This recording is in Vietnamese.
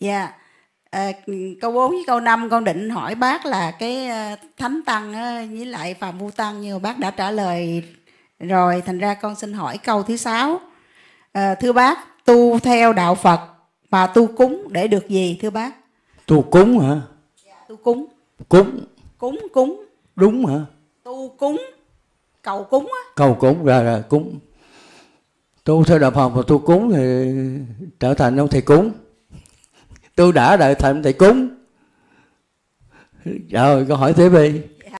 dạ à, câu 4 với câu 5 con định hỏi bác là cái ờ, thánh tăng với lại phàm phu tăng như bác đã trả lời rồi thành ra con xin hỏi câu thứ sáu à, thưa bác tu theo đạo phật và tu cúng để được gì thưa bác tu cúng hả dạ, tu cúng cúng cúng cúng đúng hả tu cúng cầu cúng á cầu cúng ra rồi cúng tu theo đạo phật và tu cúng thì trở thành ông thầy cúng tôi đã đợi thầm thầy cúng rồi câu hỏi tiếp đi